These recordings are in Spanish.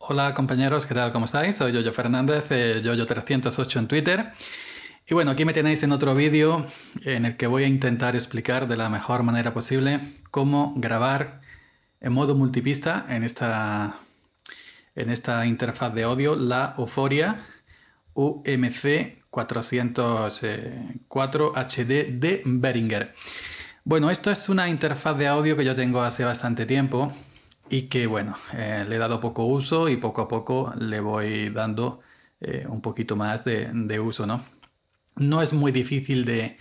Hola compañeros, ¿qué tal? ¿Cómo estáis? Soy Yoyo Fernández, jojo eh, Yoyo308 en Twitter. Y bueno, aquí me tenéis en otro vídeo en el que voy a intentar explicar de la mejor manera posible cómo grabar en modo multipista en esta, en esta interfaz de audio la Euphoria UMC 404 HD de Behringer. Bueno, esto es una interfaz de audio que yo tengo hace bastante tiempo y que bueno, eh, le he dado poco uso y poco a poco le voy dando eh, un poquito más de, uso, ¿no? No es muy difícil de,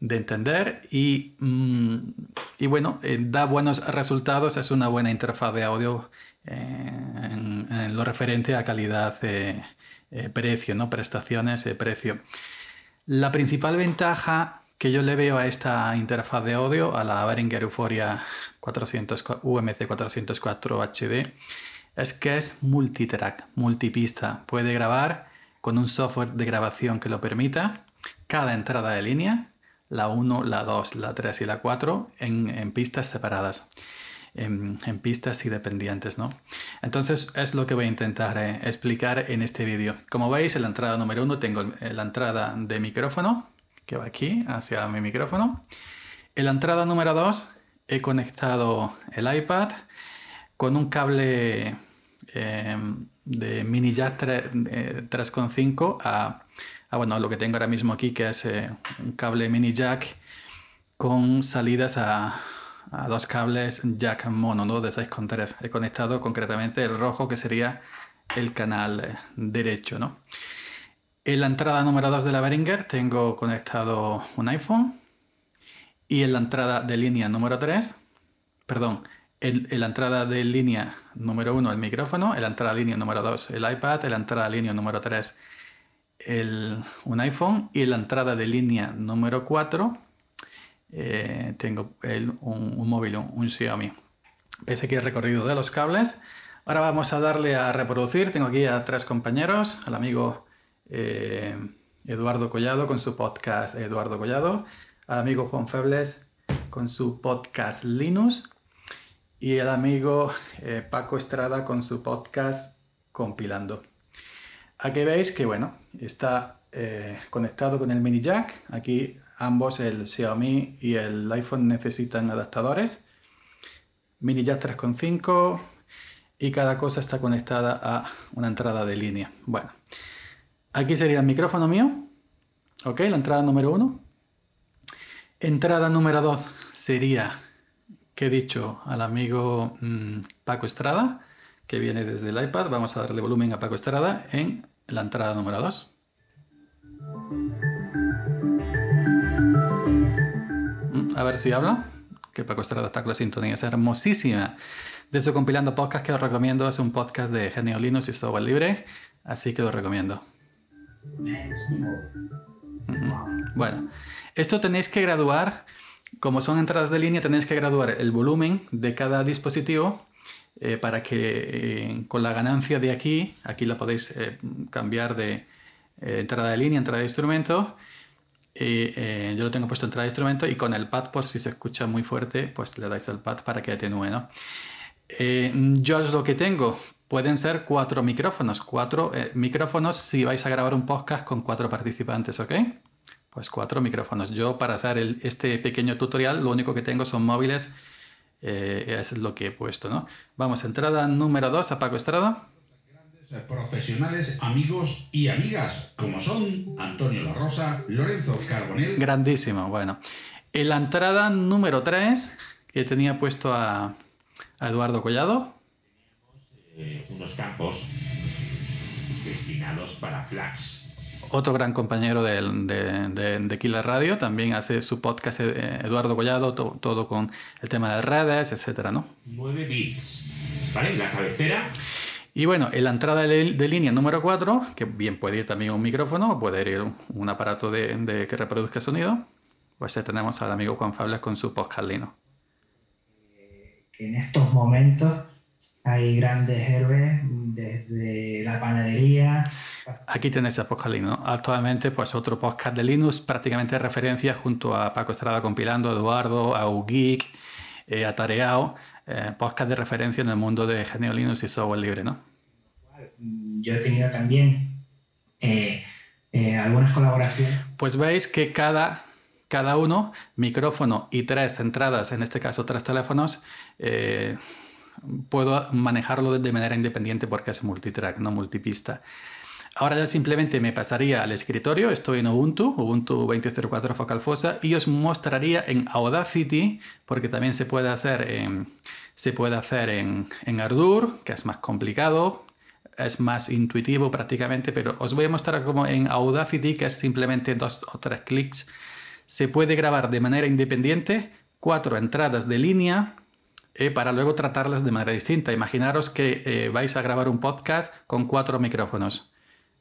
entender y, mm, y bueno, eh, da buenos resultados, es una buena interfaz de audio en, en, lo referente a calidad, precio, ¿no? Prestaciones, precio. La principal ventaja que yo le veo a esta interfaz de audio, a la Behringer Euphoria 400, UMC 404 HD, es que es multitrack, multipista. Puede grabar con un software de grabación que lo permita cada entrada de línea, la 1, la 2, la 3 y la 4, en, pistas separadas. En, pistas y dependientes, ¿no? Entonces es lo que voy a intentar eh, explicar en este vídeo. Como veis, en la entrada número 1 tengo eh, la entrada de micrófono, que va aquí hacia mi micrófono. En la entrada número 2 he conectado el iPad con un cable em, de mini jack 3.5 eh, a, bueno, lo que tengo ahora mismo aquí, que es eh, un cable mini jack con salidas a, dos cables jack mono, ¿no? De 6.3. He conectado concretamente el rojo, que sería el canal eh, derecho, ¿no? En la entrada número 2 de la Beringer tengo conectado un iPhone. Y en la entrada de línea número 3, perdón, en, la entrada de línea número 1 el micrófono, en la entrada de línea número 2 el iPad, en la entrada de línea número 3 un iPhone y en la entrada de línea número 4 eh, tengo un, móvil, un, Xiaomi. Pese que el recorrido de los cables. Ahora vamos a darle a reproducir. Tengo aquí a tres compañeros, al amigo eh, Eduardo Collado con su podcast Eduardo Collado, al amigo Juan Febles con su podcast Linux y el amigo eh, Paco Estrada con su podcast Compilando. Aquí veis que bueno, está eh, conectado con el mini jack. Aquí ambos, el Xiaomi y el iPhone, necesitan adaptadores. Mini jack 3.5 y cada cosa está conectada a una entrada de línea. Bueno, Aquí sería el micrófono mío. Ok, la entrada número uno. Entrada número dos sería, que he dicho al amigo mm, Paco Estrada, que viene desde el iPad. Vamos a darle volumen a Paco Estrada en la entrada número dos. Mm, a ver si habla. Que Paco Estrada está con la sintonía, es hermosísima. De su compilando podcast que os recomiendo, es un podcast de Genio Linux y software libre, así que lo recomiendo. Bueno, esto tenéis que graduar, como son entradas de línea, tenéis que graduar el volumen de cada dispositivo eh, para que eh, con la ganancia de aquí, aquí la podéis eh, cambiar de entrada de línea, entrada de instrumento. yo lo tengo puesto entrada de instrumento y con el pad, por si se escucha muy fuerte, pues le dais al pad para que atenúe. yo es lo que tengo, Pueden ser cuatro micrófonos, cuatro eh, micrófonos si vais a grabar un podcast con cuatro participantes, ¿ok? Pues cuatro micrófonos. Yo para hacer este pequeño tutorial lo único que tengo son móviles, eh, es lo que he puesto, ¿no? Vamos, entrada número dos a Paco Estrada. Profesionales, amigos y amigas, como son Antonio La Rosa, Lorenzo Carbonell. Grandísimo, bueno. En la entrada número 3, que tenía puesto a Eduardo Collado. Eh, unos campos destinados para flax. Otro gran compañero de, de, Radio también hace su podcast eh, Eduardo Collado, todo con el tema de redes, etcétera, ¿no? 9 bits, ¿vale? La cabecera. Y bueno, en la entrada de línea número 4, que bien puede ir también un micrófono o puede ir un, aparato de, que reproduzca sonido, pues ya tenemos al amigo Juan Fables con su podcast Lino. Eh, en estos momentos hay grandes héroes desde la panadería. Aquí tenéis a Podcast Linux. Actualmente, pues otro podcast de Linux, prácticamente de referencia junto a Paco Estrada compilando, Eduardo, a UGeek, eh, a Tareao. Eh, podcast de referencia en el mundo de genio Linux y software libre, ¿no? Mm, yo he tenido también eh, algunas colaboraciones. Pues veis que cada cada uno, micrófono y tres entradas, en este caso tres teléfonos, puedo manejarlo de manera independiente porque es multitrack, no multipista. Ahora ya simplemente me pasaría al escritorio, estoy en Ubuntu, Ubuntu 20.04 Focal Fossa, y os mostraría en Audacity, porque también se puede hacer en, se puede hacer en, Ardour, que es más complicado, es más intuitivo prácticamente, pero os voy a mostrar cómo en Audacity, que es simplemente dos o tres clics, se puede grabar de manera independiente cuatro entradas de línea eh, para luego tratarlas de manera distinta. Imaginaros que eh, vais a grabar un podcast con cuatro micrófonos.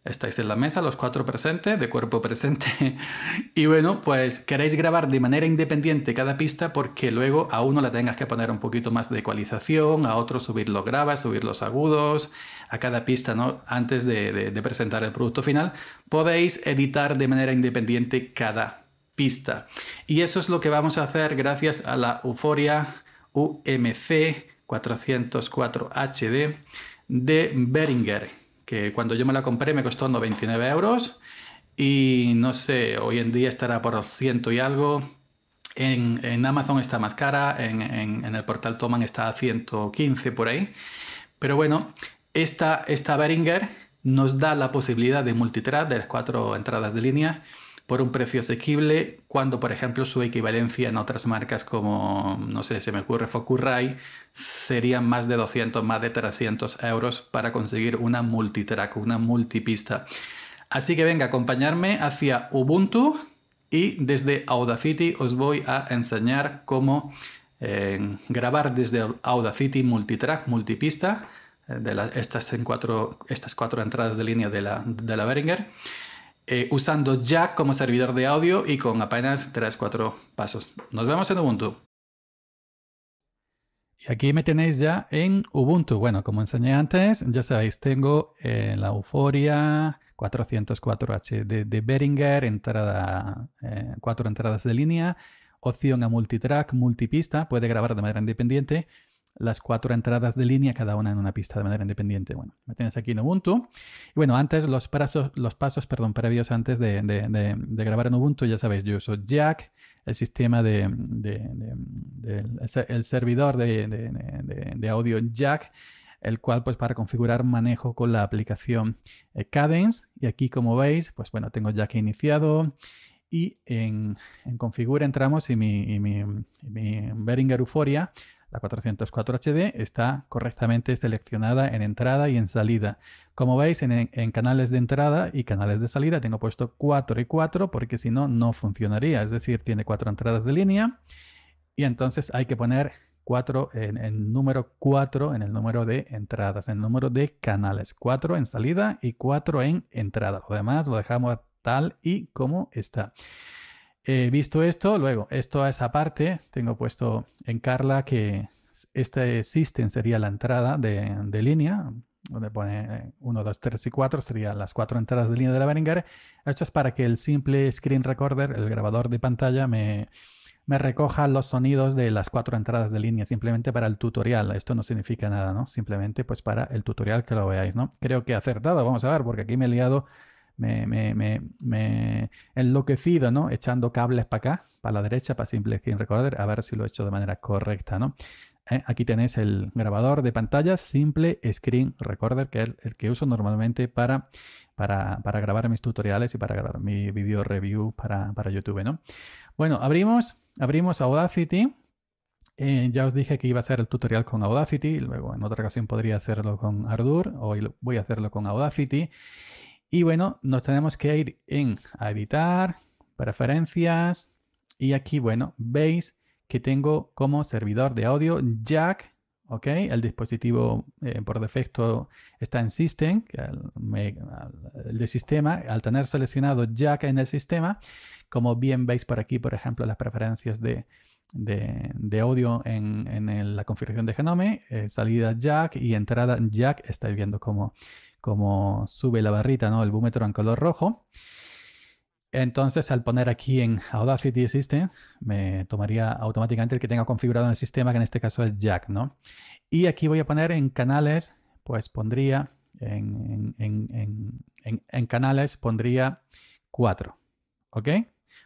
Estáis en la mesa, los cuatro presentes, de cuerpo presente. y bueno, pues queréis grabar de manera independiente cada pista porque luego a uno le tengas que poner un poquito más de ecualización, a otro subir los graves, subir los agudos, a cada pista, ¿no? Antes de presentar el producto final, podéis editar de manera independiente cada pista. Y eso es lo que vamos a hacer gracias a la euforia UMC 404 HD de Beringer que cuando yo me la compré me costó 99 euros y no sé, hoy en día estará por 100 y algo. En, Amazon está más cara, en, el portal Toman está a 115 por ahí. Pero bueno, esta, esta Behringer nos da la posibilidad de multitrack de las cuatro entradas de línea por un precio asequible cuando, por ejemplo, su equivalencia en otras marcas como, no sé, se me ocurre Focurai, sería más de 200, más de 300 euros para conseguir una multitrack, una multipista. Así que venga, acompañarme hacia Ubuntu y desde Audacity os voy a enseñar cómo eh, grabar desde Audacity multitrack, multipista, eh, estas, en cuatro, estas cuatro entradas de línea de la, de la Behringer. Eh, usando Jack como servidor de audio y con apenas 3-4 pasos. Nos vemos en Ubuntu. Y aquí me tenéis ya en Ubuntu. Bueno, como enseñé antes, ya sabéis, tengo eh, la Euforia 404H de, Beringer, Behringer, entrada, eh, cuatro entradas de línea, opción a multitrack, multipista, puede grabar de manera independiente las cuatro entradas de línea, cada una en una pista de manera independiente. Bueno, me tienes aquí en Ubuntu. Y bueno, antes los, pasos, los pasos perdón, previos antes de, grabar en Ubuntu, ya sabéis, yo uso Jack, el sistema de, el servidor de audio Jack el cual pues para configurar manejo con la aplicación eh, Cadence y aquí como veis pues bueno tengo Jack iniciado y en, en configura entramos y mi, mi, mi Behringer Euphoria la 404 HD está correctamente seleccionada en entrada y en salida. Como veis, en, canales de entrada y canales de salida tengo puesto 4 y 4 porque si no, no funcionaría. Es decir, tiene cuatro entradas de línea y entonces hay que poner 4 en el número 4 en el número de entradas, en el número de canales. 4 en salida y 4 en entrada. Lo demás lo dejamos tal y como está. He visto esto, luego, esto a esa parte, tengo puesto en Carla que este system sería la entrada de, línea, donde pone 1, 2, 3 y 4, serían las cuatro entradas de línea de la Behringer. Esto es para que el simple screen recorder, el grabador de pantalla, me, me recoja los sonidos de las cuatro entradas de línea, simplemente para el tutorial. Esto no significa nada, ¿no? Simplemente pues para el tutorial que lo veáis, ¿no? Creo que acertado, vamos a ver, porque aquí me he liado me, me, enloquecido, ¿no? Echando cables para acá, para la derecha, para Simple Screen Recorder, a ver si lo he hecho de manera correcta, ¿no? Eh, aquí tenéis el grabador de pantalla Simple Screen Recorder, que es el que uso normalmente para, para, grabar mis tutoriales y para grabar mi video review para, YouTube, ¿no? Bueno, abrimos, abrimos Audacity. Eh, ya os dije que iba a hacer el tutorial con Audacity, luego en otra ocasión podría hacerlo con Ardour, hoy voy a hacerlo con Audacity. Y bueno, nos tenemos que ir en a editar, preferencias y aquí, bueno, veis que tengo como servidor de audio jack, ¿ok? El dispositivo eh, por defecto está en system, el, de sistema, al tener seleccionado jack en el sistema, como bien veis por aquí, por ejemplo, las preferencias de, audio en, la configuración de Genome, eh, salida jack y entrada jack, estáis viendo cómo como sube la barrita, ¿no? El búmetro en color rojo. Entonces, al poner aquí en Audacity System, me tomaría automáticamente el que tenga configurado en el sistema, que en este caso es Jack, ¿no? Y aquí voy a poner en canales, pues pondría en, canales, pondría 4, ¿ok?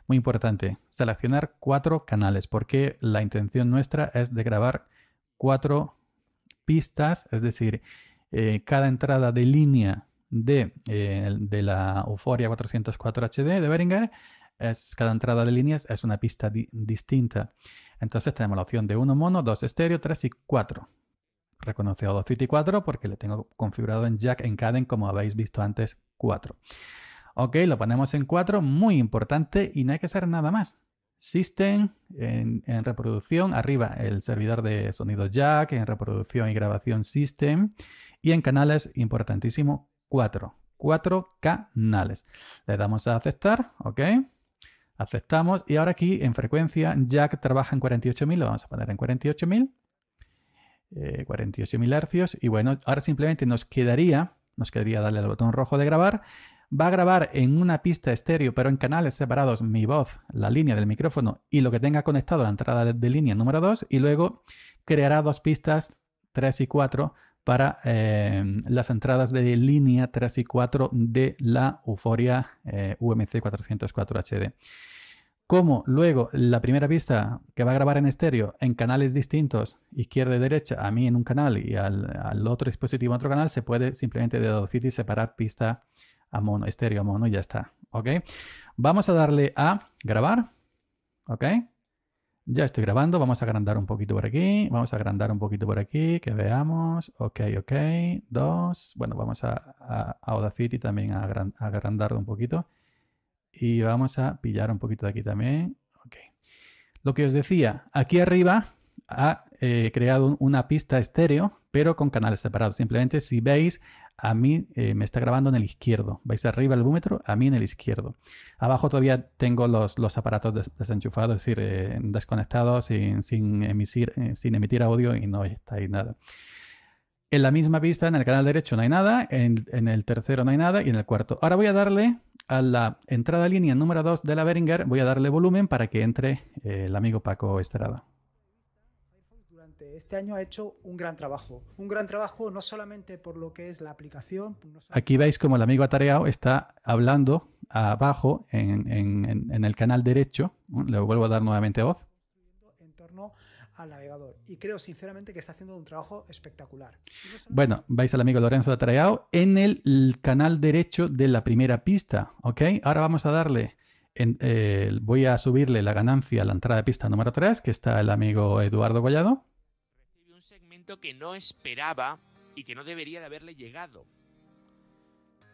Muy importante, seleccionar cuatro canales, porque la intención nuestra es de grabar cuatro pistas, es decir, eh, cada entrada de línea de, eh, la Euphoria 404 HD de Behringer, es, cada entrada de líneas es una pista distinta. Entonces tenemos la opción de 1 mono, 2 estéreo, 3 y 4. Reconoce 2 y 4 porque le tengo configurado en jack en caden, como habéis visto antes, 4. Ok, lo ponemos en 4, muy importante y no hay que hacer nada más. System en, en reproducción, arriba el servidor de sonido jack, en reproducción y grabación System, y en canales, importantísimo, cuatro. Cuatro canales. Le damos a aceptar, ¿ok? Aceptamos y ahora aquí en frecuencia Jack trabaja en 48.000, lo vamos a poner en 48.000. 48.000 eh, hercios y bueno, ahora simplemente nos quedaría, nos quedaría darle al botón rojo de grabar. Va a grabar en una pista estéreo, pero en canales separados, mi voz, la línea del micrófono y lo que tenga conectado a la entrada de, de línea número 2 y luego creará dos pistas, 3 y 4, para em, las entradas de línea 3 y 4 de la Euforia UMC 404 HD. Como luego la primera pista que va a grabar en estéreo en canales distintos, izquierda y derecha, a mí en un canal y al, otro dispositivo en otro canal, se puede simplemente deducir y separar pista a mono, estéreo a mono y ya está. ¿Ok? Vamos a darle a grabar. ¿Ok? Ya estoy grabando, vamos a agrandar un poquito por aquí, vamos a agrandar un poquito por aquí, que veamos, ok, ok, dos, bueno, vamos a, a, Audacity también a, agrandar un poquito y vamos a pillar un poquito de aquí también, ok. Lo que os decía, aquí arriba ha eh, creado una pista estéreo, pero con canales separados, simplemente si veis a mí eh, me está grabando en el izquierdo. ¿Veis arriba el búmetro? A mí en el izquierdo. Abajo todavía tengo los, los aparatos desenchufados, es decir, eh, desconectados, sin, emitir, eh, sin emitir audio y no está ahí nada. En la misma vista, en el canal derecho no hay nada, en, en, el tercero no hay nada y en el cuarto. Ahora voy a darle a la entrada línea número 2 de la Beringer. voy a darle volumen para que entre el amigo Paco Estrada. Este, año ha hecho un gran trabajo. Un gran trabajo no solamente por lo que es la aplicación. Aquí veis como el amigo Atareao está hablando abajo en, el canal derecho. Le vuelvo a dar nuevamente voz. En torno al navegador. Y creo sinceramente que está haciendo un trabajo espectacular. Bueno, veis al amigo Lorenzo Atareao en el, canal derecho de la primera pista. ¿Ok? Ahora vamos a darle. Eh, voy a subirle la ganancia a la entrada de pista número 3, que está el amigo Eduardo Gollado que no esperaba y que no debería de haberle llegado.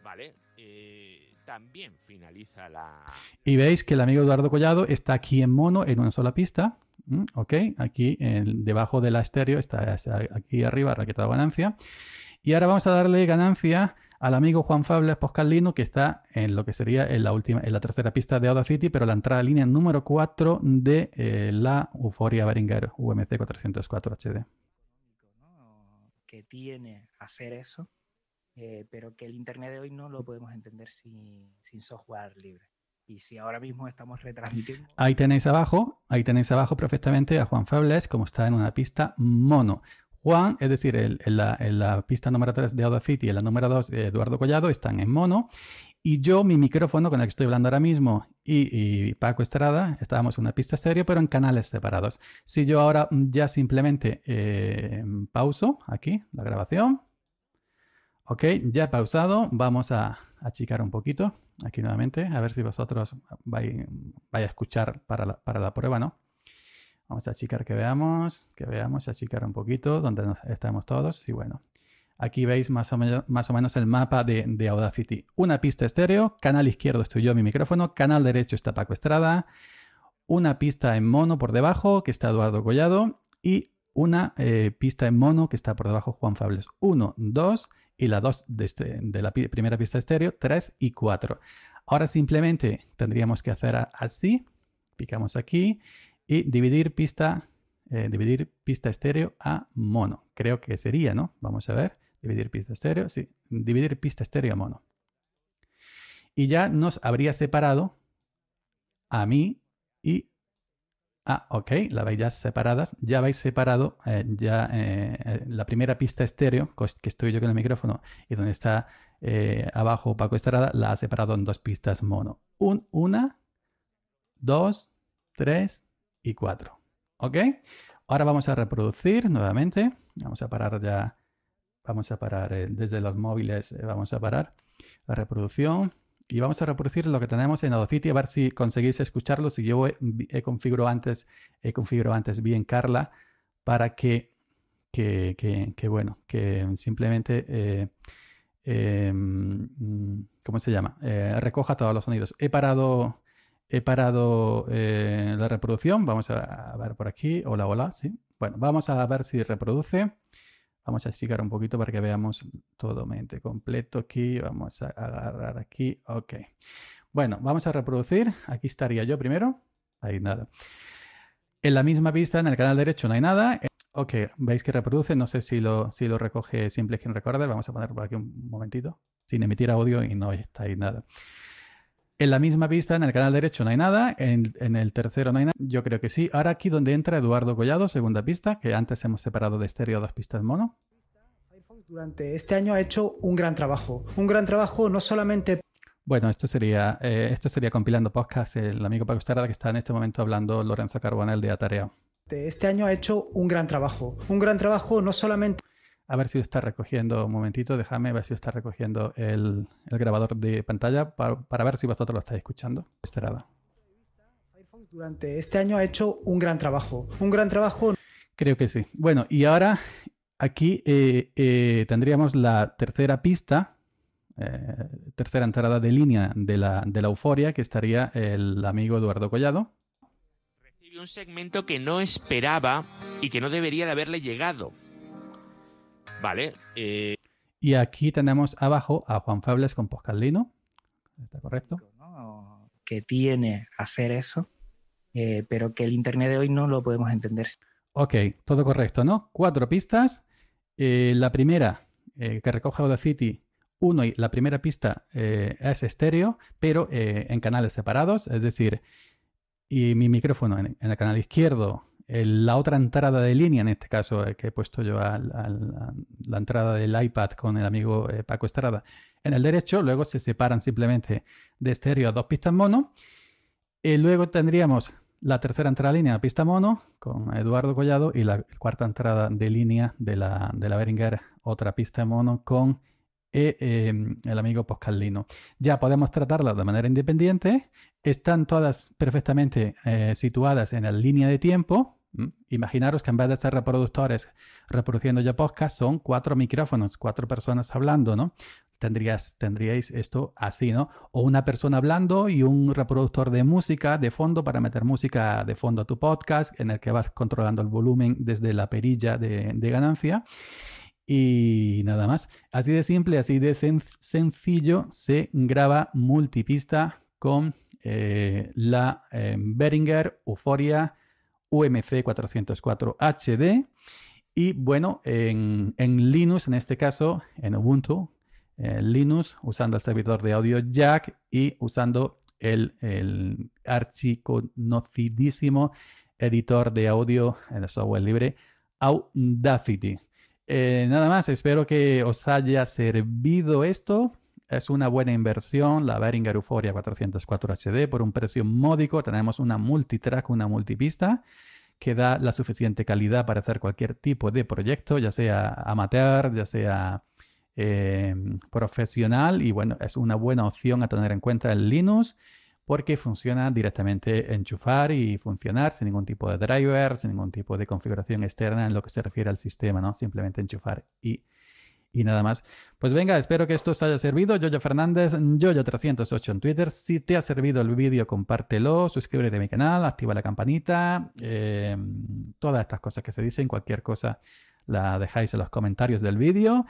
¿Vale? Eh, también finaliza la... Y veis que el amigo Eduardo Collado está aquí en mono, en una sola pista. Mm, ¿Ok? Aquí debajo de la estéreo, está, aquí arriba, raquetado ganancia. Y ahora vamos a darle ganancia al amigo Juan Fables Poscalino, que está en lo que sería en la, última, en la tercera pista de Audacity, pero la entrada línea número 4 de eh, la Euforia Beringer UMC 404 HD que tiene hacer eso, eh, pero que el Internet de hoy no lo podemos entender sin, software libre. Y si ahora mismo estamos retransmitiendo... Ahí tenéis abajo, ahí tenéis abajo perfectamente a Juan Fables, como está en una pista mono. Juan, es decir, en, la, pista número 3 de Audacity y en la número 2 Eduardo Collado están en mono y yo, mi micrófono con el que estoy hablando ahora mismo, y, Paco Estrada, estábamos en una pista estéreo, pero en canales separados. Si yo ahora mm, ya simplemente em, pauso aquí la grabación, ok, ya he pausado, vamos a achicar un poquito aquí nuevamente, a ver si vosotros vais, a escuchar para la, para la prueba, ¿no? Vamos a achicar que veamos, que veamos, achicar un poquito donde nos, estamos todos y bueno, Aquí veis más o, menos, el mapa de, Audacity. Una pista estéreo, canal izquierdo estoy yo, mi micrófono, canal derecho está Paco Estrada, una pista en mono por debajo, que está Eduardo Collado, y una eh, pista en mono que está por debajo Juan Fables. 1, 2 y la 2 este, de, la primera pista estéreo, 3 y 4. Ahora simplemente tendríamos que hacer así, picamos aquí y dividir pista, eh, dividir pista estéreo a mono. Creo que sería, ¿no? Vamos a ver. Dividir pista estéreo, sí. Dividir pista estéreo a mono. Y ya nos habría separado a mí y Ah, ok, la veis ya separadas. Ya habéis separado eh, ya eh, eh, la primera pista estéreo, que estoy yo con el micrófono, y donde está abajo Paco Estrada, la ha separado en dos pistas mono. Un, una, dos, tres y cuatro. Ok, ahora vamos a reproducir nuevamente. Vamos a parar ya Vamos a parar eh, desde los móviles, eh, vamos a parar la reproducción y vamos a reproducir lo que tenemos en Audacity a ver si conseguís escucharlo. Si yo he, configurado antes, he antes bien Carla para que, bueno, que simplemente, eh, em, ¿cómo se llama? recoja todos los sonidos. He parado, he parado la reproducción. Vamos a ver por aquí. Hola, hola, sí. Bueno, vamos a ver si reproduce. Vamos a esticar un poquito para que veamos todo mente completo aquí. Vamos a agarrar aquí. Ok. Bueno, vamos a reproducir. Aquí estaría yo primero. Ahí nada. En la misma vista, en el canal derecho no hay nada. Ok, veis que reproduce. No sé si lo, si lo recoge simple quien recorder. Vamos a poner por aquí un momentito. Sin emitir audio y no está ahí nada. En la misma pista, en el canal derecho no hay nada, en, el tercero no hay nada, yo creo que sí. Ahora aquí donde entra Eduardo Collado, segunda pista, que antes hemos separado de estéreo dos pistas mono. durante este año ha hecho un gran trabajo, un gran trabajo no solamente... Bueno, esto sería, eh, esto sería compilando podcast, el amigo Paco Estrada que está en este momento hablando Lorenzo Carbonell de Atareo. Este año ha hecho un gran trabajo, un gran trabajo no solamente... A ver si está recogiendo, un momentito, déjame ver si está recogiendo el, grabador de pantalla para, ver si vosotros lo estáis escuchando. durante este año ha hecho un gran trabajo. Un gran trabajo. Creo que sí. Bueno, y ahora aquí eh, eh, tendríamos la tercera pista, eh, tercera entrada de línea de la, de la euforia, que estaría el amigo Eduardo Collado. Recibe un segmento que no esperaba y que no debería de haberle llegado Vale. Eh, y aquí tenemos abajo a Juan Fables con Poscalino. ¿Está correcto? Que tiene hacer eso, eh, pero que el Internet de hoy no lo podemos entender. Ok, todo correcto, ¿no? Cuatro pistas. Eh, la primera que recoge Audacity uno y la primera pista es estéreo, pero en canales separados, es decir, y mi micrófono en, el canal izquierdo la otra entrada de línea, en este caso eh, que he puesto yo a la entrada del iPad con el amigo eh, Paco Estrada, en el derecho, luego se separan simplemente de estéreo a dos pistas mono. Y luego tendríamos la tercera entrada de línea a pista mono con Eduardo Collado y la cuarta entrada de línea de la, de la Beringer, otra pista mono con eh, em, el amigo Poscalino. Ya podemos tratarlas de manera independiente. Están todas perfectamente situadas en la línea de tiempo, Imaginaros que en vez de ser reproductores reproduciendo ya podcast, son cuatro micrófonos, cuatro personas hablando, ¿no? Tendrías, tendríais esto así, ¿no? O una persona hablando y un reproductor de música de fondo para meter música de fondo a tu podcast, en el que vas controlando el volumen desde la perilla de, ganancia. Y nada más. Así de simple, así de sencillo se graba multipista con eh, la eh, Behringer Euforia UMC 404 HD. Y bueno, en, Linux, en este caso, en Ubuntu, en eh, Linux, usando el servidor de audio jack y usando el, el archiconocidísimo editor de audio en el software libre, Audacity. Eh, nada más, espero que os haya servido esto es una buena inversión la Behringer Euphoria 404 HD por un precio módico. Tenemos una multitrack, una multipista que da la suficiente calidad para hacer cualquier tipo de proyecto, ya sea amateur, ya sea eh, profesional. Y bueno, es una buena opción a tener en cuenta el Linux porque funciona directamente enchufar y funcionar sin ningún tipo de driver, sin ningún tipo de configuración externa en lo que se refiere al sistema, ¿no? Simplemente enchufar y y nada más. Pues venga, espero que esto os haya servido. Yoyo Fernández, Yoyo308 en Twitter. Si te ha servido el vídeo, compártelo, suscríbete a mi canal, activa la campanita, eh, todas estas cosas que se dicen, cualquier cosa la dejáis en los comentarios del vídeo.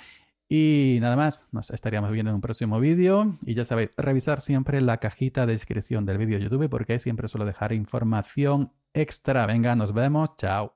Y nada más, nos estaríamos viendo en un próximo vídeo. Y ya sabéis, revisar siempre la cajita de descripción del vídeo YouTube porque ahí siempre suelo dejar información extra. Venga, nos vemos. Chao.